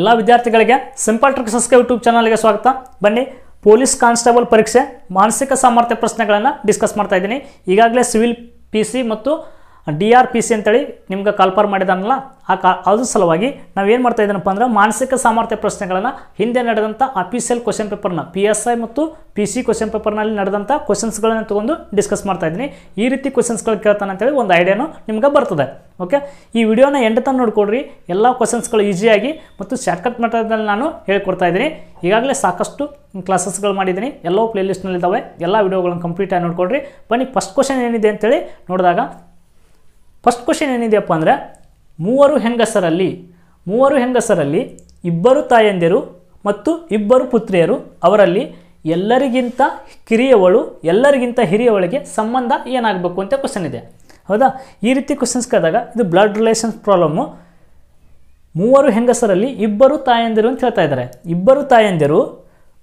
ಎಲ್ಲ ವಿದ್ಯಾರ್ಥಿಗಳಿಗೆ simple ಸಂಸ್ಕ YouTube ಚಾನಲ್ಗೆ ಸ್ವಾಗತ ಬನ್ನಿ ಪೊಲೀಸ್ ಕಾನ್ಸ್ಟೇಬಲ್ ಪರೀಕ್ಷೆ ಮಾನಸಿಕ ಸಾಮರ್ಥ್ಯ ಪ್ರಶ್ನೆಗಳನ್ನು ಡಿಸ್ಕಸ್ ಮಾಡ್ತಾ ಇದ್ದೀನಿ ಈಗಾಗಲೇ ಸಿವಿಲ್ ಪಿ ಸಿ ಮತ್ತು ಡಿ ಆರ್ ಪಿ ಸಿ ಅಂತೇಳಿ ನಿಮ್ಗೆ ಕಾಲ್ಪರ್ ಮಾಡಿದಾನಲ್ಲ ಆ ಕಾ ಅದ್ರ ಸಲುವಾಗಿ ನಾವು ಏನು ಮಾಡ್ತಾ ಇದ್ದೀನಪ್ಪ ಅಂದ್ರೆ ಮಾನಸಿಕ ಸಾಮರ್ಥ್ಯ ಪ್ರಶ್ನೆಗಳನ್ನು ಹಿಂದೆ ನಡೆದಂಥ ಅಫಿಷಿಯಲ್ ಕ್ವಶನ್ ಪೇಪರ್ನ ಪಿ ಎಸ್ ಐ ಮತ್ತು ಪಿ ಸಿ ಕ್ವಶನ್ ಪೇಪರ್ನಲ್ಲಿ ನಡೆದಂಥ ಕ್ವಶನ್ಸ್ಗಳನ್ನು ತೊಗೊಂಡು ಡಿಸ್ಕಸ್ ಮಾಡ್ತಾ ಇದ್ದೀನಿ ಈ ರೀತಿ ಕ್ವಶನ್ಸ್ಗಳು ಕೇಳ್ತಾನೆ ಅಂತೇಳಿ ಒಂದು ಐಡಿಯಾನು ನಿಮ್ಗೆ ಬರ್ತದೆ ಓಕೆ ಈ ವಿಡಿಯೋನ ಎಂಟು ತನಕ ನೋಡ್ಕೊಡ್ರಿ ಎಲ್ಲ ಕ್ವಶನ್ಸ್ಗಳು ಈಸಿಯಾಗಿ ಮತ್ತು ಶಾರ್ಟ್ಕಟ್ ಮಟ್ಟದಲ್ಲಿ ನಾನು ಹೇಳ್ಕೊಡ್ತಾ ಇದ್ದೀನಿ ಈಗಾಗಲೇ ಸಾಕಷ್ಟು ಕ್ಲಾಸಸ್ಗಳು ಮಾಡಿದ್ದೀನಿ ಎಲ್ಲೋ ಪ್ಲೇ ಎಲ್ಲ ವಿಡಿಯೋಗಳನ್ನು ಕಂಪ್ಲೀಟಾಗಿ ನೋಡ್ಕೊಡ್ರಿ ಬನ್ನಿ ಫಸ್ಟ್ ಕ್ವಶನ್ ಏನಿದೆ ಅಂತೇಳಿ ನೋಡಿದಾಗ ಫಸ್ಟ್ ಕ್ವಶನ್ ಏನಿದೆಯಪ್ಪ ಅಂದರೆ ಮೂವರು ಹೆಂಗಸರಲ್ಲಿ ಮೂವರು ಹೆಂಗಸರಲ್ಲಿ ಇಬ್ಬರು ತಾಯಂದಿರು ಮತ್ತು ಇಬ್ಬರು ಪುತ್ರಿಯರು ಅವರಲ್ಲಿ ಎಲ್ಲರಿಗಿಂತ ಕಿರಿಯವಳು ಎಲ್ಲರಿಗಿಂತ ಹಿರಿಯವಳಿಗೆ ಸಂಬಂಧ ಏನಾಗಬೇಕು ಅಂತ ಕ್ವಶನ್ ಇದೆ ಹೌದಾ ಈ ರೀತಿ ಕ್ವಶನ್ಸ್ ಕರೆದಾಗ ಇದು ಬ್ಲಡ್ ರಿಲೇಷನ್ಸ್ ಪ್ರಾಬ್ಲಮ್ಮು ಮೂವರು ಹೆಂಗಸರಲ್ಲಿ ಇಬ್ಬರು ತಾಯಂದಿರು ಅಂತ ಹೇಳ್ತಾ ಇದ್ದಾರೆ ಇಬ್ಬರು ತಾಯಂದಿರು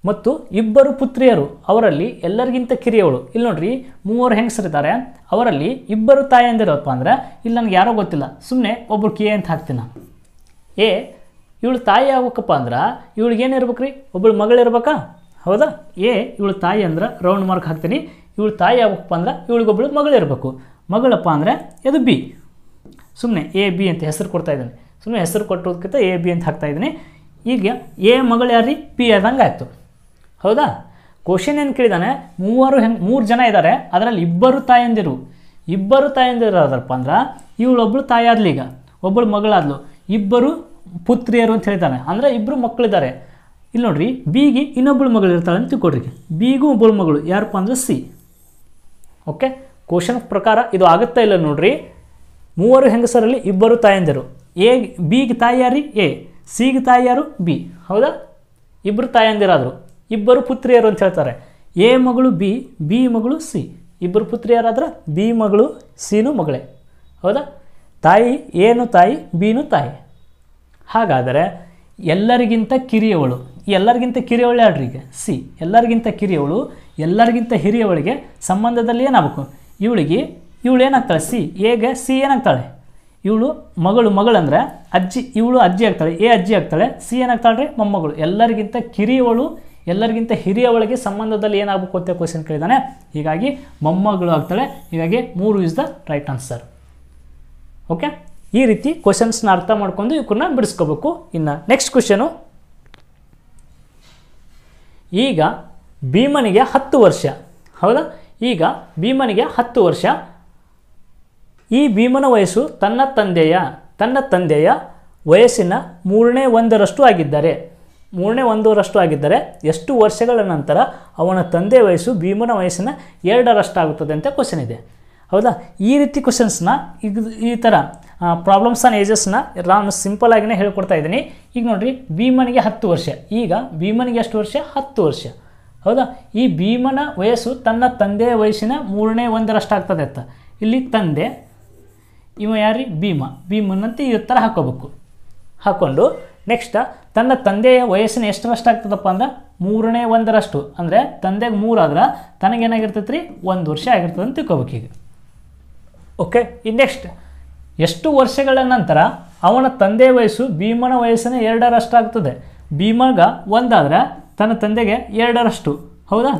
ಮತ್ತು ಇಬ್ಬರು ಪುತ್ರಿಯರು ಅವರಲ್ಲಿ ಎಲ್ಲರಿಗಿಂತ ಕಿರಿಯವಳು ಇಲ್ಲಿ ನೋಡ್ರಿ ಮೂವರು ಇದ್ದಾರೆ ಅವರಲ್ಲಿ ಇಬ್ಬರು ತಾಯಿ ತಾಯಂದಿರಪ್ಪ ಅಂದರೆ ಇಲ್ಲಿ ನನಗೆ ಯಾರೋ ಗೊತ್ತಿಲ್ಲ ಸುಮ್ಮನೆ ಒಬ್ಬರು ಕೆ ಅಂತ ಹಾಕ್ತೀನಿ ಏ ಇವಳು ತಾಯಿ ಆಗ್ಬೇಕಪ್ಪ ಅಂದ್ರೆ ಇವಳಿಗೇನು ರೀ ಒಬ್ಬಳು ಮಗಳಿರ್ಬೇಕಾ ಹೌದಾ ಏ ಇವಳು ತಾಯಿ ಅಂದ್ರೆ ರೌಂಡ್ ಮಾರ್ಕ್ ಹಾಕ್ತೀನಿ ಇವಳು ತಾಯಿ ಆಗ್ಬೇಕಪ್ಪ ಅಂದ್ರೆ ಇವಳಿಗೊಬ್ಬಳು ಮಗಳಿರಬೇಕು ಮಗಳಪ್ಪ ಅಂದರೆ ಇದು ಬಿ ಸುಮ್ಮನೆ ಎ ಬಿ ಅಂತ ಹೆಸರು ಕೊಡ್ತಾ ಇದ್ದೀನಿ ಸುಮ್ಮನೆ ಹೆಸರು ಕೊಟ್ಟೋದಕ್ಕಿಂತ ಎ ಬಿ ಅಂತ ಹಾಕ್ತಾ ಇದ್ದೀನಿ ಈಗ ಎ ಮಗಳು ರೀ ಪಿ ಆದಂಗೆ ಆಯಿತು ಹೌದಾ ಕ್ವಶನ್ ಏನು ಕೇಳಿದಾನೆ ಮೂವರು ಹೆಂಗೆ ಮೂರು ಜನ ಇದ್ದಾರೆ ಅದರಲ್ಲಿ ಇಬ್ಬರು ತಾಯಂದಿರು ಇಬ್ಬರು ತಾಯಂದಿರು ಆದ್ರಪ್ಪ ಅಂದ್ರೆ ಇವಳೊಬ್ಬಳು ತಾಯಾದ್ಲು ಈಗ ಒಬ್ಬಳು ಮಗಳಾದ್ಲು ಇಬ್ಬರು ಪುತ್ರಿಯರು ಅಂತ ಹೇಳ್ತಾನೆ ಅಂದರೆ ಇಬ್ಬರು ಮಕ್ಕಳಿದ್ದಾರೆ ಇಲ್ಲಿ ನೋಡ್ರಿ ಬಿಗೆ ಇನ್ನೊಬ್ಬಳು ಮಗಳು ಇರ್ತಾಳೆ ಅಂತ ತಿಳ್ಕೊಡ್ರಿ ಬಿಗೂ ಒಬ್ಬಳು ಮಗಳು ಯಾರಪ್ಪ ಅಂದ್ರೆ ಸಿ ಓಕೆ ಕ್ವಶನ್ ಪ್ರಕಾರ ಇದು ಆಗುತ್ತಾ ಇಲ್ಲ ನೋಡ್ರಿ ಮೂವರು ಹೆಂಗಸರಲ್ಲಿ ಇಬ್ಬರು ತಾಯಂದಿರು ಎ ಬಿಗೆ ತಾಯಿ ಯಾರಿ ಎ ಸಿಗೆ ತಾಯಿ ಯಾರು ಬಿ ಹೌದಾ ಇಬ್ಬರು ತಾಯಂದಿರಾದರು ಇಬ್ಬರು ಪುತ್ರಿಯರು ಅಂತ ಹೇಳ್ತಾರೆ ಎ ಮಗಳು ಬಿ ಬಿ ಮಗಳು ಸಿ ಇಬ್ಬರು ಪುತ್ರಿಯರಾದ್ರೆ ಬಿ ಮಗಳು ಸಿನೂ ಮಗಳೇ ಹೌದಾ ತಾಯಿ ಏನು ತಾಯಿ ಬೀನು ತಾಯಿ ಹಾಗಾದರೆ ಎಲ್ಲರಿಗಿಂತ ಕಿರಿಯವಳು ಎಲ್ಲರಿಗಿಂತ ಕಿರಿಯವಳು ಯಾಡ್ರಿಗೆ ಸಿ ಎಲ್ಲರಿಗಿಂತ ಕಿರಿಯವಳು ಎಲ್ಲರಿಗಿಂತ ಹಿರಿಯವಳಿಗೆ ಸಂಬಂಧದಲ್ಲಿ ಏನಾಗಬೇಕು ಇವಳಿಗೆ ಇವಳು ಏನಾಗ್ತಾಳೆ ಸಿ ಎಗೆ ಸಿ ಏನಾಗ್ತಾಳೆ ಇವಳು ಮಗಳು ಮಗಳಂದರೆ ಅಜ್ಜಿ ಇವಳು ಅಜ್ಜಿ ಆಗ್ತಾಳೆ ಎ ಅಜ್ಜಿ ಆಗ್ತಾಳೆ ಸಿ ಏನಾಗ್ತಾಳೆ ರೀ ಮೊಮ್ಮಗಳು ಎಲ್ಲರಿಗಿಂತ ಕಿರಿಯವಳು ಎಲ್ಲರಿಗಿಂತ ಹಿರಿಯ ಒಳಗೆ ಸಂಬಂಧದಲ್ಲಿ ಏನಾಗಬೇಕು ಅಂತ ಕ್ವಶನ್ ಕೇಳಿದಾನೆ ಹೀಗಾಗಿ ಮೊಮ್ಮಗಳು ಆಗ್ತಾಳೆ ಹೀಗಾಗಿ ಮೂರು is the right answer okay ಈ ರೀತಿ ಕ್ವಶನ್ಸ್ನ ಅರ್ಥ ಮಾಡ್ಕೊಂಡು ಇವಕ್ಕನ್ನ ಬಿಡಿಸ್ಕೋಬೇಕು ಇನ್ನು ನೆಕ್ಸ್ಟ್ ಕ್ವಶನು ಈಗ ಭೀಮನಿಗೆ ಹತ್ತು ವರ್ಷ ಹೌದಾ ಈಗ ಭೀಮನಿಗೆ ಹತ್ತು ವರ್ಷ ಈ ಭೀಮನ ವಯಸ್ಸು ತನ್ನ ತಂದೆಯ ತನ್ನ ತಂದೆಯ ವಯಸ್ಸಿನ ಮೂರನೇ ಒಂದರಷ್ಟು ಆಗಿದ್ದಾರೆ ಮೂರನೇ ಒಂದೂರಷ್ಟು ಆಗಿದ್ದರೆ ಎಷ್ಟು ವರ್ಷಗಳ ನಂತರ ಅವನ ತಂದೆ ವಯಸ್ಸು ಭೀಮನ ವಯಸ್ಸಿನ ಎರಡರಷ್ಟು ಆಗುತ್ತದೆ ಅಂತ ಕ್ವಶನ್ ಇದೆ ಹೌದಾ ಈ ರೀತಿ ಕ್ವಶನ್ಸ್ನ ಇದು ಈ ಥರ ಪ್ರಾಬ್ಲಮ್ಸ್ ಆನ್ ಏಜಸ್ನ ನಾನು ಸಿಂಪಲ್ ಆಗಿನೇ ಹೇಳ್ಕೊಡ್ತಾ ಇದ್ದೀನಿ ಈಗ ನೋಡಿರಿ ಭೀಮನಿಗೆ ಹತ್ತು ವರ್ಷ ಈಗ ಭೀಮನಿಗೆ ಎಷ್ಟು ವರ್ಷ ಹತ್ತು ವರ್ಷ ಹೌದಾ ಈ ಭೀಮನ ವಯಸ್ಸು ತನ್ನ ತಂದೆಯ ವಯಸ್ಸಿನ ಮೂರನೇ ಒಂದರಷ್ಟು ಆಗ್ತದೆ ಅಂತ ಇಲ್ಲಿ ತಂದೆ ಇವ ಯಾರೀ ಭೀಮ ಭೀಮನಂತೆ ಈ ಥರ ಹಾಕೋಬೇಕು ಹಾಕ್ಕೊಂಡು ನೆಕ್ಸ್ಟ್ ತನ್ನ ತಂದೆಯ ವಯಸ್ಸಿನ ಆಗ್ತದಪ್ಪ ಅಂದ್ರೆ ಮೂರನೇ ಒಂದರಷ್ಟು ಅಂದರೆ ತಂದೆಗೆ ಮೂರಾದ್ರೆ ಆದ್ರೆ ರೀ ಒಂದು ವರ್ಷ ಆಗಿರ್ತದೆ ಅಂತ ತಿಳ್ಕೊಬೇಕು ಈಗ ಓಕೆ ಈ ನೆಕ್ಸ್ಟ್ ಎಷ್ಟು ವರ್ಷಗಳ ನಂತರ ಅವನ ತಂದೆಯ ವಯಸ್ಸು ಭೀಮನ ವಯಸ್ಸಿನ ಆಗ್ತದೆ ಭೀಮಗ ಒಂದಾದ್ರೆ ತನ್ನ ತಂದೆಗೆ ಎರಡರಷ್ಟು ಹೌದಾ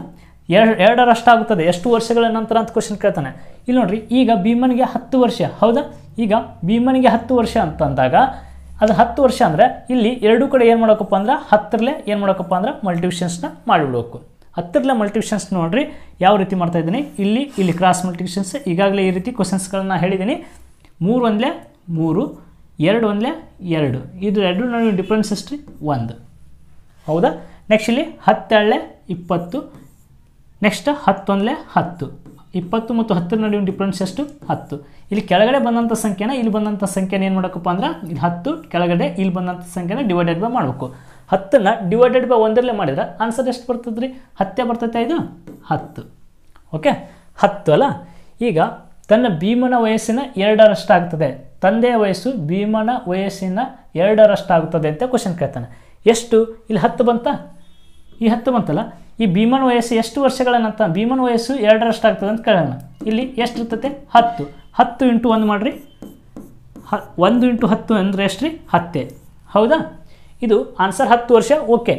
ಎರಡು ಎರಡರಷ್ಟು ಆಗ್ತದೆ ಎಷ್ಟು ವರ್ಷಗಳ ನಂತರ ಅಂತ ಕ್ವಶನ್ ಕೇಳ್ತಾನೆ ಇಲ್ಲಿ ನೋಡ್ರಿ ಈಗ ಭೀಮನಿಗೆ ಹತ್ತು ವರ್ಷ ಹೌದಾ ಈಗ ಭೀಮನಿಗೆ ಹತ್ತು ವರ್ಷ ಅಂತಂದಾಗ ಅದು ಹತ್ತು ವರ್ಷ ಅಂದರೆ ಇಲ್ಲಿ ಎರಡೂ ಕಡೆ ಏನು ಮಾಡೋಕಪ್ಪ ಅಂದ್ರೆ ಹತ್ತರಲ್ಲೇ ಏನು ಮಾಡೋಕಪ್ಪ ಅಂದ್ರೆ ಮಲ್ಟಿವಿಷನ್ಸ್ನ ಮಾಡಿಬಿಡ್ಬೇಕು ಹತ್ತರಲ್ಲೇ ಮಲ್ಟಿವಿಷನ್ಸ್ ನೋಡಿರಿ ಯಾವ ರೀತಿ ಮಾಡ್ತಾ ಇದ್ದೀನಿ ಇಲ್ಲಿ ಇಲ್ಲಿ ಕ್ರಾಸ್ ಮಲ್ಟಿವಿಷನ್ಸ್ ಈಗಾಗಲೇ ಈ ರೀತಿ ಕ್ವಶನ್ಸ್ಗಳನ್ನ ಹೇಳಿದ್ದೀನಿ ಮೂರು ಒಂದಲೇ ಮೂರು ಎರಡು ಒಂದ್ಲೆ ಎರಡು ಇದು ಎರಡು ನಡುವೆ ಡಿಫ್ರೆನ್ಸ್ ಎಷ್ಟು ಒಂದು ಹೌದಾ ನೆಕ್ಸ್ಟ್ ಇಲ್ಲಿ ಹತ್ತೆರಡಲೆ ಇಪ್ಪತ್ತು ನೆಕ್ಸ್ಟ್ ಹತ್ತೊಂದಲೇ ಹತ್ತು ಇಪ್ಪತ್ತು ಮತ್ತು ಹತ್ತರ ನಡುವಿನ ಡಿಫ್ರೆನ್ಸ್ ಎಷ್ಟು ಹತ್ತು ಇಲ್ಲಿ ಕೆಳಗಡೆ ಬಂದಂಥ ಸಂಖ್ಯೆನ ಇಲ್ಲಿ ಬಂದಂಥ ಸಂಖ್ಯೆನ ಏನು ಮಾಡಬೇಕಪ್ಪ ಅಂದ್ರೆ ಇಲ್ಲಿ ಹತ್ತು ಕೆಳಗಡೆ ಇಲ್ಲಿ ಬಂದಂಥ ಸಂಖ್ಯೆನ ಡಿವೈಡೆಡ್ ಬೈ ಮಾಡಬೇಕು ಹತ್ತನ್ನು ಡಿವೈಡೆಡ್ ಬೈ ಒಂದರಲ್ಲೇ ಮಾಡಿದ್ರೆ ಆನ್ಸರ್ ಎಷ್ಟು ಬರ್ತದೆ ರೀ ಹತ್ತೇ ಬರ್ತೈತೆ ಇದು ಹತ್ತು ಓಕೆ ಹತ್ತು ಅಲ್ಲ ಈಗ ತನ್ನ ಭೀಮನ ವಯಸ್ಸಿನ ಆಗ್ತದೆ ತಂದೆಯ ವಯಸ್ಸು ಭೀಮನ ವಯಸ್ಸಿನ ಎರಡರಷ್ಟಾಗುತ್ತದೆ ಅಂತ ಕ್ವಶನ್ ಕೇಳ್ತಾನೆ ಎಷ್ಟು ಇಲ್ಲಿ ಹತ್ತು ಬಂತ ಈ ಹತ್ತು ಬಂತಲ್ಲ ಈ ಭೀಮನ ವಯಸ್ಸು ಎಷ್ಟು ವರ್ಷಗಳ ನಂತರ ಭೀಮನ ವಯಸ್ಸು ಎರಡರಷ್ಟು ಆಗ್ತದೆ ಅಂತ ಕೇಳೋಣ ಇಲ್ಲಿ ಎಷ್ಟು ಇರ್ತದೆ ಹತ್ತು ಹತ್ತು ಇಂಟು ಒಂದು ಮಾಡಿರಿ ಹ ಒಂದು ಇಂಟು ಹತ್ತು ಅಂದರೆ ಎಷ್ಟು ರೀ ಹತ್ತೆ ಹೌದಾ ಇದು ಆನ್ಸರ್ ಹತ್ತು ವರ್ಷ ಓಕೆ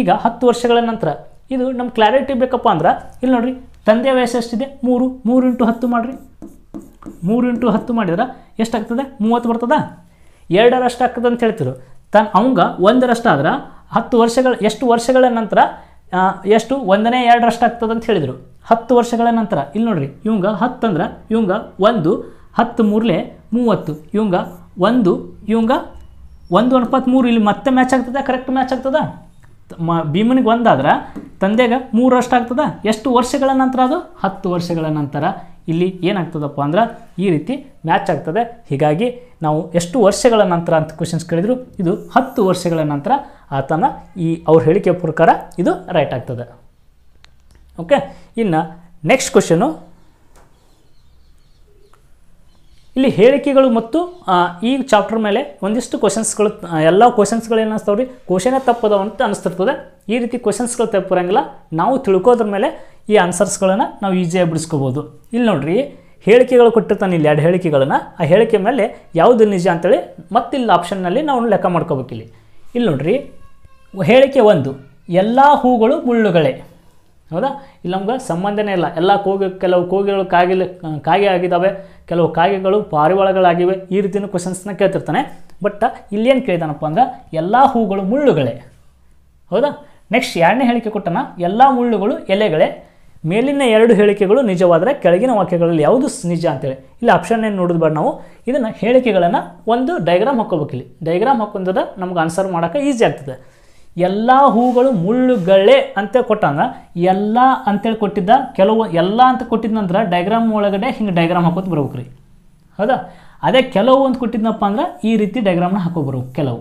ಈಗ ಹತ್ತು ವರ್ಷಗಳ ನಂತರ ಇದು ನಮ್ಮ ಕ್ಲಾರಿಟಿ ಬೇಕಪ್ಪ ಅಂದ್ರೆ ಇಲ್ಲಿ ನೋಡಿರಿ ತಂದೆಯ ವಯಸ್ಸು ಎಷ್ಟಿದೆ ಮೂರು ಮೂರು ಇಂಟು ಹತ್ತು ಮಾಡಿರಿ ಮೂರು ಇಂಟು ಹತ್ತು ಮಾಡಿದ್ರೆ ಎಷ್ಟಾಗ್ತದೆ ಮೂವತ್ತು ಬರ್ತದ ಎರಡರಷ್ಟು ಆಗ್ತದೆ ಅಂತ ಹೇಳ್ತಿರು ತನ್ನ ಅವಂಗ ಒಂದರಷ್ಟು ಆದ್ರೆ ಹತ್ತು ವರ್ಷಗಳ ಎಷ್ಟು ವರ್ಷಗಳ ನಂತರ ಎಷ್ಟು ಒಂದನೇ ಎರಡರಷ್ಟು ಆಗ್ತದೆ ಅಂತ ಹೇಳಿದರು ಹತ್ತು ವರ್ಷಗಳ ನಂತರ ಇಲ್ಲಿ ನೋಡ್ರಿ ಇವಂಗ ಹತ್ತು ಅಂದ್ರೆ ಇವಂಗ ಒಂದು ಹತ್ತು ಮೂರಲೆ ಮೂವತ್ತು ಇವಂಗ ಒಂದು ಇವಂಗ ಒಂದು ಮೂರು ಇಲ್ಲಿ ಮತ್ತೆ ಮ್ಯಾಚ್ ಆಗ್ತದೆ ಕರೆಕ್ಟ್ ಮ್ಯಾಚ್ ಆಗ್ತದೆ ಮ ಭೀಮನಿಗೆ ಒಂದಾದ್ರೆ ತಂದೆಗೆ ಮೂರರಷ್ಟು ಆಗ್ತದೆ ಎಷ್ಟು ವರ್ಷಗಳ ನಂತರ ಅದು ಹತ್ತು ವರ್ಷಗಳ ನಂತರ ಇಲ್ಲಿ ಏನಾಗ್ತದಪ್ಪ ಅಂದ್ರೆ ಈ ರೀತಿ ಮ್ಯಾಚ್ ಆಗ್ತದೆ ಹೀಗಾಗಿ ನಾವು ಎಷ್ಟು ವರ್ಷಗಳ ನಂತರ ಅಂತ ಕ್ವಶನ್ಸ್ ಕೇಳಿದ್ರು ಇದು ಹತ್ತು ವರ್ಷಗಳ ನಂತರ ಆತನ ಈ ಅವ್ರ ಹೇಳಿಕೆ ಪ್ರಕಾರ ಇದು ರೈಟ್ ಆಗ್ತದೆ ಓಕೆ ಇನ್ನು ನೆಕ್ಸ್ಟ್ ಕ್ವಶನು ಇಲ್ಲಿ ಹೇಳಿಕೆಗಳು ಮತ್ತು ಈ ಚಾಪ್ಟರ್ ಮೇಲೆ ಒಂದಿಷ್ಟು ಕ್ವಶನ್ಸ್ಗಳು ಎಲ್ಲ ಕ್ವಶನ್ಸ್ಗಳು ಏನು ಅನಿಸ್ತಾವ್ರಿ ಕ್ವಶನೇ ತಪ್ಪದವ ಅಂತ ಅನಿಸ್ತಿರ್ತದೆ ಈ ರೀತಿ ಕ್ವಶನ್ಸ್ಗಳು ತಪ್ಪಿರಂಗಿಲ್ಲ ನಾವು ತಿಳ್ಕೋದ್ರ ಮೇಲೆ ಈ ಆನ್ಸರ್ಸ್ಗಳನ್ನು ನಾವು ಈಸಿಯಾಗಿ ಬಿಡಿಸ್ಕೋಬೋದು ಇಲ್ಲಿ ನೋಡ್ರಿ ಹೇಳಿಕೆಗಳು ಕೊಟ್ಟಿರ್ತಾನೆ ಇಲ್ಲಿ ಎರಡು ಹೇಳಿಕೆಗಳನ್ನು ಆ ಹೇಳಿಕೆ ಮೇಲೆ ಯಾವುದು ನಿಜ ಅಂತೇಳಿ ಮತ್ತಿಲ್ಲಿ ಆಪ್ಷನ್ನಲ್ಲಿ ನಾವು ಲೆಕ್ಕ ಮಾಡ್ಕೋಬೇಕಿಲ್ಲಿ ಇಲ್ಲಿ ನೋಡ್ರಿ ಹೇಳಿಕೆ ಒಂದು ಎಲ್ಲ ಹೂಗಳು ಮುಳ್ಳುಗಳೇ ಹೌದಾ ಇಲ್ಲಿ ನಮ್ಗೆ ಸಂಬಂಧನೇ ಇಲ್ಲ ಎಲ್ಲ ಕೋಗಿ ಕೆಲವು ಕೋಗಿಗಳು ಕಾಗಿಲು ಕಾಗೆ ಆಗಿದ್ದಾವೆ ಕೆಲವು ಕಾಗೆಗಳು ಪಾರಿವಾಳಗಳಾಗಿವೆ ಈ ರೀತಿಯೂ ಕ್ವಶನ್ಸ್ನ ಕೇಳ್ತಿರ್ತಾನೆ ಬಟ್ ಇಲ್ಲೇನು ಕೇಳಿದಾನಪ್ಪ ಅಂದ್ರೆ ಎಲ್ಲ ಹೂಗಳು ಮುಳ್ಳುಗಳೇ ಹೌದಾ ನೆಕ್ಸ್ಟ್ ಎರಡನೇ ಹೇಳಿಕೆ ಕೊಟ್ಟನ ಎಲ್ಲ ಮುಳ್ಳುಗಳು ಎಲೆಗಳೇ ಮೇಲಿನ ಎರಡು ಹೇಳಿಕೆಗಳು ನಿಜವಾದರೆ ಕೆಳಗಿನ ವಾಕ್ಯಗಳಲ್ಲಿ ಯಾವುದು ನಿಜ ಅಂತೇಳಿ ಇಲ್ಲಿ ಆಪ್ಷನ್ ಏನು ಬೇಡ ನಾವು ಇದನ್ನು ಹೇಳಿಕೆಗಳನ್ನು ಒಂದು ಡೈಗ್ರಾಮ್ ಹಾಕೋಬೇಕಿಲ್ಲಿ ಡೈಗ್ರಾಮ್ ಹಾಕೊಂಡ್ರೆ ನಮ್ಗೆ ಆನ್ಸರ್ ಮಾಡೋಕ್ಕೆ ಈಸಿ ಆಗ್ತದೆ ಎಲ್ಲ ಹೂಗಳು ಮುಳ್ಳುಗಳೆ ಅಂತ ಕೊಟ್ಟಂದ್ರೆ ಎಲ್ಲ ಅಂತೇಳಿ ಕೊಟ್ಟಿದ್ದ ಕೆಲವು ಎಲ್ಲ ಅಂತ ನಂತರ ಡಯಾಗ್ರಾಮ್ ಒಳಗಡೆ ಹಿಂಗೆ ಡಯಾಗ್ರಾಮ್ ಹಾಕೋದು ರೀ ಹೌದಾ ಅದೇ ಕೆಲವು ಅಂತ ಕೊಟ್ಟಿದ್ದನಪ್ಪ ಅಂದ್ರೆ ಈ ರೀತಿ ಡೈಗ್ರಾಮ್ನ ಹಾಕೋ ಬರಬೇಕು ಕೆಲವು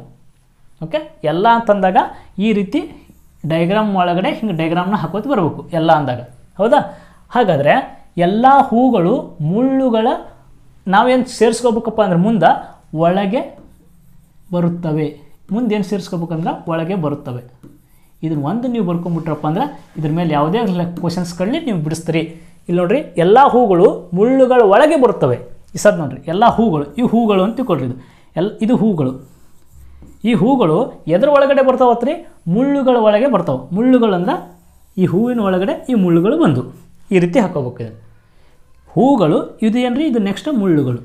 ಓಕೆ ಎಲ್ಲ ಅಂತಂದಾಗ ಈ ರೀತಿ ಡಯಾಗ್ರಾಮ್ ಒಳಗಡೆ ಹಿಂಗೆ ಡಯಾಗ್ರಾಮ್ನ ಹಾಕೋದು ಬರಬೇಕು ಎಲ್ಲ ಅಂದಾಗ ಹೌದಾ ಹಾಗಾದರೆ ಎಲ್ಲ ಹೂಗಳು ಮುಳ್ಳುಗಳ ನಾವೇನು ಸೇರಿಸ್ಕೋಬೇಕಪ್ಪ ಅಂದ್ರೆ ಮುಂದೆ ಒಳಗೆ ಬರುತ್ತವೆ ಮುಂದೇನು ಸೇರಿಸ್ಕೋಬೇಕಂದ್ರೆ ಒಳಗೆ ಬರುತ್ತವೆ ಇದನ್ನ ಒಂದು ನೀವು ಬರ್ಕೊಂಬಿಟ್ರಪ್ಪ ಅಂದ್ರೆ ಇದ್ರ ಮೇಲೆ ಯಾವುದೇ ಕ್ವಶನ್ಸ್ಗಳನ್ನೇ ನೀವು ಬಿಡಿಸ್ತೀರಿ ಇಲ್ಲಿ ನೋಡ್ರಿ ಎಲ್ಲ ಹೂಗಳು ಮುಳ್ಳುಗಳ ಒಳಗೆ ಬರುತ್ತವೆ ಈ ಸದ್ ನೋಡ್ರಿ ಎಲ್ಲ ಹೂಗಳು ಈ ಹೂಗಳು ಅಂತ ತಿಳ್ಕೊಳ್ರಿ ಇದು ಎಲ್ಲ ಇದು ಹೂಗಳು ಈ ಹೂಗಳು ಎದ್ರ ಒಳಗಡೆ ಬರ್ತಾವತ್ರಿ ಮುಳ್ಳುಗಳ ಒಳಗೆ ಬರ್ತಾವೆ ಮುಳ್ಳುಗಳಂದ್ರೆ ಈ ಹೂವಿನ ಒಳಗಡೆ ಈ ಮುಳ್ಳುಗಳು ಬಂದು ಈ ರೀತಿ ಹಾಕೋಬೇಕು ಹೂಗಳು ಇದು ಏನ್ರಿ ಇದು ನೆಕ್ಸ್ಟ್ ಮುಳ್ಳುಗಳು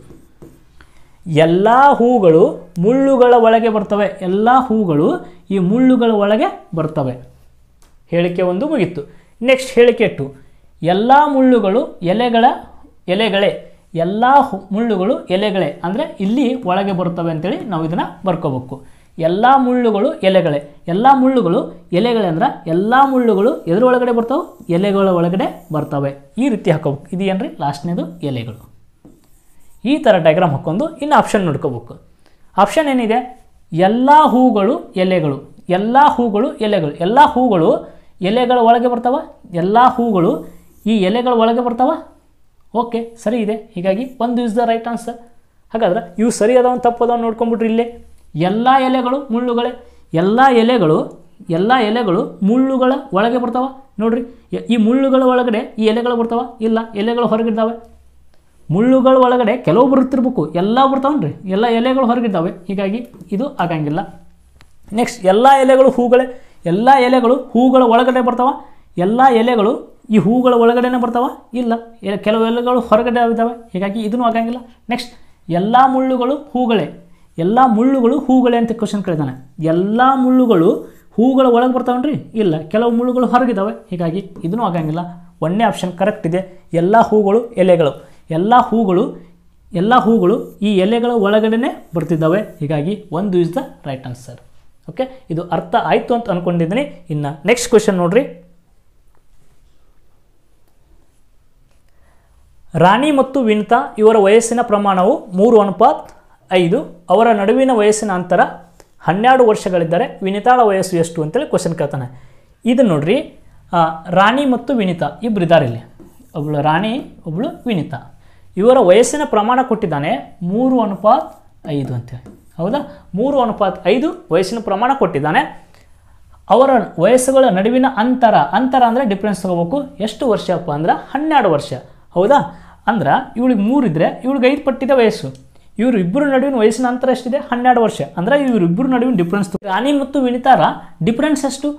ಎಲ್ಲ ಹೂಗಳು ಮುಳ್ಳುಗಳ ಒಳಗೆ ಬರ್ತವೆ ಎಲ್ಲ ಹೂಗಳು ಈ ಮುಳ್ಳುಗಳ ಒಳಗೆ ಬರ್ತವೆ ಹೇಳಿಕೆ ಒಂದು ಮುಗಿತು ನೆಕ್ಸ್ಟ್ ಹೇಳಿಕೆ ಟು ಎಲ್ಲ ಮುಳ್ಳುಗಳು ಎಲೆಗಳ ಎಲೆಗಳೇ ಎಲ್ಲ ಮುಳ್ಳುಗಳು ಎಲೆಗಳೇ ಅಂದರೆ ಇಲ್ಲಿ ಒಳಗೆ ಬರ್ತವೆ ಅಂತೇಳಿ ನಾವು ಇದನ್ನು ಬರ್ಕೋಬೇಕು ಎಲ್ಲ ಮುಳ್ಳುಗಳು ಎಲೆಗಳೇ ಎಲ್ಲ ಮುಳ್ಳುಗಳು ಎಲೆಗಳೇ ಅಂದ್ರೆ ಎಲ್ಲ ಮುಳ್ಳುಗಳು ಒಳಗಡೆ ಬರ್ತವೆ ಎಲೆಗಳ ಒಳಗಡೆ ಬರ್ತವೆ ಈ ರೀತಿ ಹಾಕೋಬೇಕು ಇದು ಏನ್ರಿ ಲಾಸ್ಟ್ನೇದು ಎಲೆಗಳು ಈ ಥರ ಡಯಾಗ್ರಾಮ್ ಹಾಕ್ಕೊಂಡು ಇನ್ನು ಆಪ್ಷನ್ ನೋಡ್ಕೋಬೇಕು ಆಪ್ಷನ್ ಏನಿದೆ ಎಲ್ಲ ಹೂಗಳು ಎಲೆಗಳು ಎಲ್ಲ ಹೂಗಳು ಎಲೆಗಳು ಎಲ್ಲ ಹೂಗಳು ಎಲೆಗಳ ಒಳಗೆ ಬರ್ತಾವ ಎಲ್ಲ ಹೂಗಳು ಈ ಎಲೆಗಳ ಒಳಗೆ ಬರ್ತಾವ ಓಕೆ ಸರಿ ಇದೆ ಹೀಗಾಗಿ ಒಂದು ಇಸ್ ದ ರೈಟ್ ಆನ್ಸರ್ ಹಾಗಾದ್ರೆ ಇವು ಸರಿ ಅದಾವನು ತಪ್ಪು ಅದಾವನು ನೋಡ್ಕೊಂಬಿಟ್ರಿ ಇಲ್ಲೇ ಎಲ್ಲ ಎಲೆಗಳು ಮುಳ್ಳುಗಳೇ ಎಲ್ಲ ಎಲೆಗಳು ಎಲ್ಲ ಎಲೆಗಳು ಮುಳ್ಳುಗಳ ಒಳಗೆ ಬರ್ತಾವ ನೋಡ್ರಿ ಈ ಮುಳ್ಳುಗಳ ಒಳಗಡೆ ಈ ಎಲೆಗಳು ಬರ್ತಾವ ಇಲ್ಲ ಎಲೆಗಳು ಹೊರಗಿದ್ದಾವೆ ಮುಳ್ಳುಗಳ ಒಳಗಡೆ ಕೆಲವು ಬರುತ್ತಿರ್ಬೇಕು ಎಲ್ಲ ಬರ್ತಾವನ್ರಿ ಎಲ್ಲ ಎಲೆಗಳು ಹೊರಗಿದ್ದಾವೆ ಹೀಗಾಗಿ ಇದು ಆಗಂಗಿಲ್ಲ ನೆಕ್ಸ್ಟ್ ಎಲ್ಲ ಎಲೆಗಳು ಹೂಗಳೇ ಎಲ್ಲ ಎಲೆಗಳು ಹೂಗಳ ಒಳಗಡೆ ಬರ್ತಾವ ಎಲ್ಲ ಎಲೆಗಳು ಈ ಹೂಗಳ ಒಳಗಡೆನೇ ಬರ್ತಾವ ಇಲ್ಲ ಕೆಲವು ಎಲೆಗಳು ಹೊರಗಡೆ ಆಗಿದ್ದಾವೆ ಹೀಗಾಗಿ ಇದನ್ನು ಆಗಂಗಿಲ್ಲ ನೆಕ್ಸ್ಟ್ ಎಲ್ಲ ಮುಳ್ಳುಗಳು ಹೂಗಳೇ ಎಲ್ಲ ಮುಳ್ಳುಗಳು ಹೂಗಳೇ ಅಂತ ಕ್ವಶನ್ ಕೇಳಿದಾನೆ ಎಲ್ಲ ಮುಳ್ಳುಗಳು ಹೂಗಳ ಒಳಗೆ ಬರ್ತಾವನ್ರಿ ಇಲ್ಲ ಕೆಲವು ಮುಳ್ಳುಗಳು ಹೊರಗಿದ್ದಾವೆ ಹೀಗಾಗಿ ಇದನ್ನು ಆಗಂಗಿಲ್ಲ ಒಂದೇ ಆಪ್ಷನ್ ಕರೆಕ್ಟ್ ಇದೆ ಎಲ್ಲ ಹೂಗಳು ಎಲೆಗಳು ಎಲ್ಲ ಹೂಗಳು ಎಲ್ಲ ಹೂಗಳು ಈ ಎಲೆಗಳ ಒಳಗಡೆನೇ ಬರ್ತಿದ್ದಾವೆ ಹೀಗಾಗಿ ಒಂದು is the right answer okay ಇದು ಅರ್ಥ ಆಯಿತು ಅಂತ ಅಂದ್ಕೊಂಡಿದ್ದೀನಿ ಇನ್ನು ನೆಕ್ಸ್ಟ್ ಕ್ವೆಶನ್ ನೋಡ್ರಿ ರಾಣಿ ಮತ್ತು ವಿನಿತಾ ಇವರ ವಯಸ್ಸಿನ ಪ್ರಮಾಣವು ಮೂರು ಅನುಪಾತ್ ಐದು ಅವರ ನಡುವಿನ ವಯಸ್ಸಿನ ಅಂತರ ಹನ್ನೆರಡು ವರ್ಷಗಳಿದ್ದರೆ ವಿನಿತಾಳ ವಯಸ್ಸು ಎಷ್ಟು ಅಂತೇಳಿ ಕ್ವಶನ್ ಕೇಳ್ತಾನೆ ಇದು ನೋಡ್ರಿ ರಾಣಿ ಮತ್ತು ವಿನಿತಾ ಇಬ್ಬರಿದ್ದಾರೆ ಇಲ್ಲಿ ಒಬ್ಬಳು ರಾಣಿ ಒಬ್ಬಳು ವಿನಿತಾ ಇವರ ವಯಸ್ಸಿನ ಪ್ರಮಾಣ ಕೊಟ್ಟಿದ್ದಾನೆ ಮೂರು ಅನುಪಾತ್ ಐದು ಅಂತೇಳಿ ಹೌದಾ ಮೂರು ಅನುಪಾತ್ ಐದು ವಯಸ್ಸಿನ ಪ್ರಮಾಣ ಕೊಟ್ಟಿದ್ದಾನೆ ಅವರ ವಯಸ್ಸುಗಳ ನಡುವಿನ ಅಂತರ ಅಂತರ ಅಂದರೆ ಡಿಫ್ರೆನ್ಸ್ ತಗೋಬೇಕು ಎಷ್ಟು ವರ್ಷಪ್ಪ ಅಂದ್ರೆ ಹನ್ನೆರಡು ವರ್ಷ ಹೌದಾ ಅಂದ್ರೆ ಇವಳಿಗೆ ಮೂರಿದ್ರೆ ಇವಳಿಗೆ ಐದು ಪಟ್ಟಿದ ವಯಸ್ಸು ಇವರು ಇಬ್ಬರು ನಡುವಿನ ವಯಸ್ಸಿನ ಅಂತರ ಎಷ್ಟಿದೆ ಹನ್ನೆರಡು ವರ್ಷ ಅಂದರೆ ಇವರಿಬ್ಬರು ನಡುವಿನ ಡಿಫ್ರೆನ್ಸ್ ರಾಣಿ ಮತ್ತು ವಿನಿತಾರ ಡಿಫ್ರೆನ್ಸ್ ಎಷ್ಟು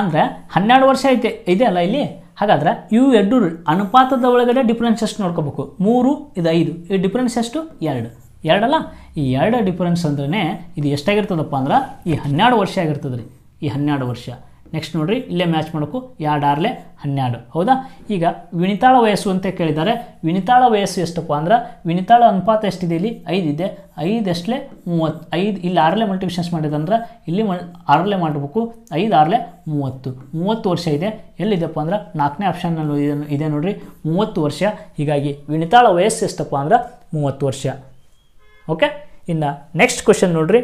ಅಂದರೆ ಹನ್ನೆರಡು ವರ್ಷ ಐತೆ ಇದೆಯಲ್ಲ ಇಲ್ಲಿ ಹಾಗಾದರೆ ಇವು ಎರಡು ಅನುಪಾತದ ಒಳಗಡೆ ಡಿಫ್ರೆನ್ಸ್ ಎಷ್ಟು ನೋಡ್ಕೋಬೇಕು ಮೂರು ಇದು ಐದು ಈ ಡಿಫ್ರೆನ್ಸ್ ಎಷ್ಟು ಎರಡು ಎರಡಲ್ಲ ಈ ಎರಡು ಡಿಫ್ರೆನ್ಸ್ ಅಂದ್ರೆ ಇದು ಎಷ್ಟಾಗಿರ್ತದಪ್ಪ ಅಂದ್ರೆ ಈ ಹನ್ನೆರಡು ವರ್ಷ ಆಗಿರ್ತದೆ ರೀ ಈ ಹನ್ನೆರಡು ವರ್ಷ ನೆಕ್ಸ್ಟ್ ನೋಡಿರಿ ಇಲ್ಲೇ ಮ್ಯಾಚ್ ಮಾಡೋಕು ಎರಡು ಆರ್ಲೆ ಹನ್ನೆರಡು ಹೌದಾ ಈಗ ವಿನಿತಾಳ ವಯಸ್ಸು ಅಂತ ಕೇಳಿದ್ದಾರೆ ವಿನಿತಾಳ ವಯಸ್ಸು ಎಷ್ಟಪ್ಪ ಅಂದ್ರೆ ವಿನಿತಾಳ ಅನುಪಾತ ಎಷ್ಟಿದೆ ಇಲ್ಲಿ ಐದಿದೆ ಐದಷ್ಟಲೇ ಮೂವತ್ತು ಐದು ಇಲ್ಲಿ ಆರಲೆ ಮಾಡಿದೆ ಅಂದ್ರೆ ಇಲ್ಲಿ ಮಲ್ ಆರಲೆ ಮಾಡಬೇಕು ಐದು ಆರ್ಲೆ ಮೂವತ್ತು ಮೂವತ್ತು ವರ್ಷ ಇದೆ ಎಲ್ಲಿದೆಪ್ಪ ಅಂದ್ರೆ ನಾಲ್ಕನೇ ಆಪ್ಷನ್ನಲ್ಲಿ ಇದೆ ನೋಡ್ರಿ ಮೂವತ್ತು ವರ್ಷ ಹೀಗಾಗಿ ವಿನಿತಾಳ ವಯಸ್ಸು ಎಷ್ಟಪ್ಪ ಅಂದ್ರೆ ಮೂವತ್ತು ವರ್ಷ ಓಕೆ ಇನ್ನು ನೆಕ್ಸ್ಟ್ ಕ್ವೆಶನ್ ನೋಡ್ರಿ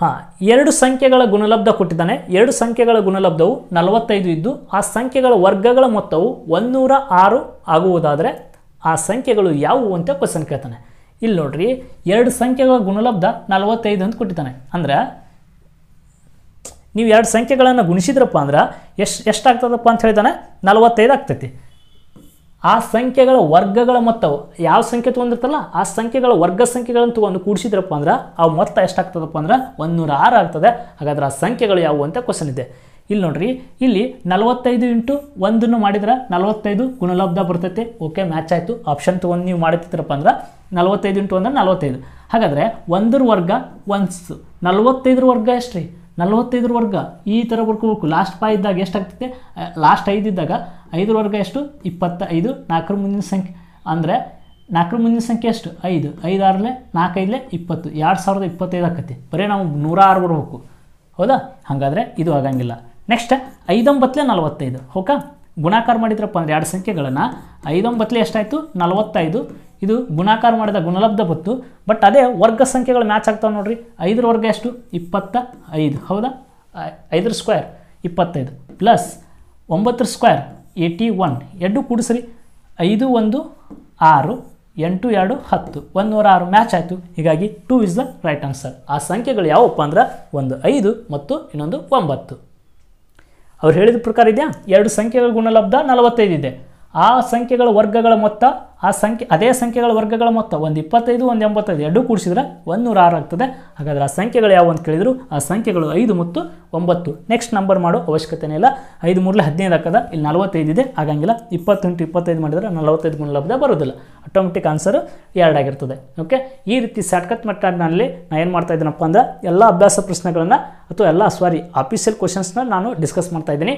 ಹಾಂ ಎರಡು ಸಂಖ್ಯೆಗಳ ಗುಣಲಬ್ಧ ಕೊಟ್ಟಿದ್ದಾನೆ ಎರಡು ಸಂಖ್ಯೆಗಳ ಗುಣಲಬ್ಧವು ನಲವತ್ತೈದು ಇದ್ದು ಆ ಸಂಖ್ಯೆಗಳ ವರ್ಗಗಳ ಮೊತ್ತವು ಒಂದೂರ ಆರು ಆಗುವುದಾದರೆ ಆ ಸಂಖ್ಯೆಗಳು ಯಾವುವು ಅಂತ ಕ್ವಶನ್ ಕೇಳ್ತಾನೆ ಇಲ್ಲಿ ನೋಡ್ರಿ ಎರಡು ಸಂಖ್ಯೆಗಳ ಗುಣಲಬ್ಧ ನಲವತ್ತೈದು ಅಂತ ಕೊಟ್ಟಿದ್ದಾನೆ ಅಂದರೆ ನೀವು ಎರಡು ಸಂಖ್ಯೆಗಳನ್ನು ಗುಣಿಸಿದ್ರಪ್ಪ ಅಂದ್ರೆ ಎಷ್ಟು ಎಷ್ಟಾಗ್ತದಪ್ಪ ಅಂತ ಹೇಳಿದಾನೆ ನಲವತ್ತೈದು ಆಗ್ತೈತಿ ಆ ಸಂಖ್ಯೆಗಳ ವರ್ಗಗಳ ಮೊತ್ತವು ಯಾವ ಸಂಖ್ಯೆ ತೊಗೊಂಡಿರ್ತಲ್ಲ ಆ ಸಂಖ್ಯೆಗಳ ವರ್ಗ ಸಂಖ್ಯೆಗಳನ್ನು ತೊಗೊಂಡು ಕೂಡಿಸಿದ್ರಪ್ಪ ಅಂದ್ರೆ ಆ ಮೊತ್ತ ಎಷ್ಟಾಗ್ತದಪ್ಪ ಅಂದ್ರೆ ಒಂದೂರ ಆರು ಆಗ್ತದೆ ಹಾಗಾದ್ರೆ ಆ ಸಂಖ್ಯೆಗಳು ಯಾವುವು ಅಂತ ಕ್ವಶನ್ ಇದೆ ಇಲ್ಲಿ ನೋಡ್ರಿ ಇಲ್ಲಿ ನಲವತ್ತೈದು ಇಂಟು ಒಂದನ್ನು ಮಾಡಿದ್ರೆ ನಲವತ್ತೈದು ಗುಣಲಬ್ಧ ಬರ್ತೈತೆ ಓಕೆ ಮ್ಯಾಚ್ ಆಯಿತು ಆಪ್ಷನ್ ತೊಗೊಂಡು ನೀವು ಮಾಡಿರ್ತೀರಪ್ಪ ಅಂದ್ರೆ ನಲವತ್ತೈದು ಇಂಟು ಅಂದ್ರೆ ನಲವತ್ತೈದು ಹಾಗಾದ್ರೆ ಒಂದರ ವರ್ಗ ಒನ್ಸ್ ನಲವತ್ತೈದರ ವರ್ಗ ಎಷ್ಟು ರೀ ನಲವತ್ತೈದರ ವರ್ಗ ಈ ಥರ ಬರ್ಕೋಬೇಕು ಲಾಸ್ಟ್ ಪಾ ಇದ್ದಾಗ ಎಷ್ಟಾಗ್ತೈತೆ ಲಾಸ್ಟ್ ಐದು ಇದ್ದಾಗ ವರ್ಗ ಎಷ್ಟು ಇಪ್ಪತ್ತ ಐದು ನಾಲ್ಕರ ಮುಂದಿನ ಸಂಖ್ಯೆ ಅಂದರೆ ನಾಲ್ಕರ ಮುಂದಿನ ಸಂಖ್ಯೆ ಎಷ್ಟು ಐದು ಐದಾರಲೆ ನಾಲ್ಕೈದಲೆ ಇಪ್ಪತ್ತು ಎರಡು ಸಾವಿರದ ಇಪ್ಪತ್ತೈದು ಆಕತಿ ಬರೀ ನಾವು ನೂರ ಆರು ಬರಬೇಕು ಹೌದಾ ಹಾಗಾದರೆ ಇದು ಆಗಂಗಿಲ್ಲ ನೆಕ್ಸ್ಟ್ ಐದೊಂಬತ್ತಲೆ ನಲವತ್ತೈದು ಓಕೆ ಗುಣಾಕಾರ ಮಾಡಿದ್ರಪ್ಪ ಅಂದರೆ ಎರಡು ಸಂಖ್ಯೆಗಳನ್ನು ಐದೊಂಬತ್ತಲೆ ಎಷ್ಟಾಯಿತು ನಲವತ್ತೈದು ಇದು ಗುಣಾಕಾರ ಮಾಡಿದ ಗುಣಲಬ್ಧ ಬತ್ತು ಬಟ್ ಅದೇ ವರ್ಗ ಸಂಖ್ಯೆಗಳು ಮ್ಯಾಚ್ ಆಗ್ತಾವೆ ನೋಡ್ರಿ ಐದರ ವರ್ಗ ಎಷ್ಟು ಇಪ್ಪತ್ತ ಐದು ಹೌದಾ ಐದರ ಸ್ಕ್ವೇರ್ ಇಪ್ಪತ್ತೈದು ಪ್ಲಸ್ ಒಂಬತ್ತರ ಸ್ಕ್ವೇರ್ ಏಯ್ಟಿ ಒನ್ ಎರಡು ಕೂಡಿಸ್ರಿ ಐದು ಒಂದು ಆರು ಎಂಟು ಎರಡು ಹತ್ತು ಒಂದು ನೂರ ಆರು ಮ್ಯಾಚ್ ಆಯಿತು ಹೀಗಾಗಿ two is the right answer ಆ ಸಂಖ್ಯೆಗಳು ಯಾವಪ್ಪ ಅಂದ್ರೆ ಒಂದು ಐದು ಮತ್ತು ಇನ್ನೊಂದು ಒಂಬತ್ತು ಅವ್ರು ಹೇಳಿದ ಪ್ರಕಾರ ಇದೆಯಾ ಎರಡು ಸಂಖ್ಯೆಗಳ ಗುಣಲಬ್ಧ ನಲವತ್ತೈದು ಇದೆ ಆ ಸಂಖ್ಯೆಗಳ ವರ್ಗಗಳ ಮೊತ್ತ ಆ ಸಂಖ್ಯೆ ಅದೇ ಸಂಖ್ಯೆಗಳ ವರ್ಗಗಳ ಮೊತ್ತ ಒಂದು ಇಪ್ಪತ್ತೈದು ಒಂದು ಎಂಬತ್ತೈದು ಎರಡು ಕೂಡಿಸಿದ್ರೆ ನೂರ ಆರು ಆಗ್ತದೆ ಹಾಗಾದರೆ ಆ ಸಂಖ್ಯೆಗಳು ಯಾವ ಅಂತ ಕೇಳಿದ್ರು ಆ ಸಂಖ್ಯೆಗಳು ಐದು ಮತ್ತು ಒಂಬತ್ತು ನೆಕ್ಸ್ಟ್ ನಂಬರ್ ಮಾಡೋ ಅವಶ್ಯಕತೆನೇ ಇಲ್ಲ ಐದು ಮೂರಲೆ ಹದಿನೈದು ಹಾಕದ ಇಲ್ಲಿ ನಲವತ್ತೈದು ಇದೆ ಆಗಂಗಿಲ್ಲ ಇಪ್ಪತ್ತೆಂಟು ಇಪ್ಪತ್ತೈದು ಮಾಡಿದ್ರೆ ನಲವತ್ತೈದು ಗುಣ ಲಭ್ಯ ಬರೋದಿಲ್ಲ ಆಟೋಮೆಟಿಕ್ ಆನ್ಸರು ಎರಡಾಗಿರ್ತದೆ ಓಕೆ ಈ ರೀತಿ ಸಾಟ್ಕತ್ ಮೆಥಡ್ನಲ್ಲಿ ನಾನು ಏನು ಮಾಡ್ತಾ ಇದ್ದೀನಪ್ಪ ಅಂದ್ರೆ ಎಲ್ಲ ಅಭ್ಯಾಸ ಪ್ರಶ್ನೆಗಳನ್ನು ಅಥವಾ ಎಲ್ಲ ಸಾರಿ ಆಫೀಷಿಯಲ್ ಕ್ವಶನ್ಸ್ನ ನಾನು ಡಿಸ್ಕಸ್ ಮಾಡ್ತಾ ಇದ್ದೀನಿ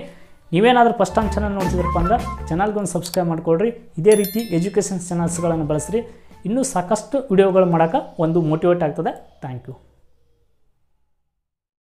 ನೀವೇನಾದರೂ ಫಸ್ಟ್ ಟೈಮ್ ಚಾನಲ್ ನೋಡ್ತಿದ್ರಪ್ಪ ಅಂದ್ರೆ ಚಾನಲ್ಗೊಂದು ಸಬ್ಸ್ಕ್ರೈಬ್ ಮಾಡಿಕೊಡ್ರಿ ಇದೇ ರೀತಿ ಎಜುಕೇಷನ್ ಚಾನಲ್ಸ್ಗಳನ್ನು ಬಳಸ್ರಿ ಇನ್ನೂ ಸಾಕಷ್ಟು ವಿಡಿಯೋಗಳು ಮಾಡೋಕೆ ಒಂದು ಮೋಟಿವೇಟ್ ಆಗ್ತದೆ ಥ್ಯಾಂಕ್ ಯು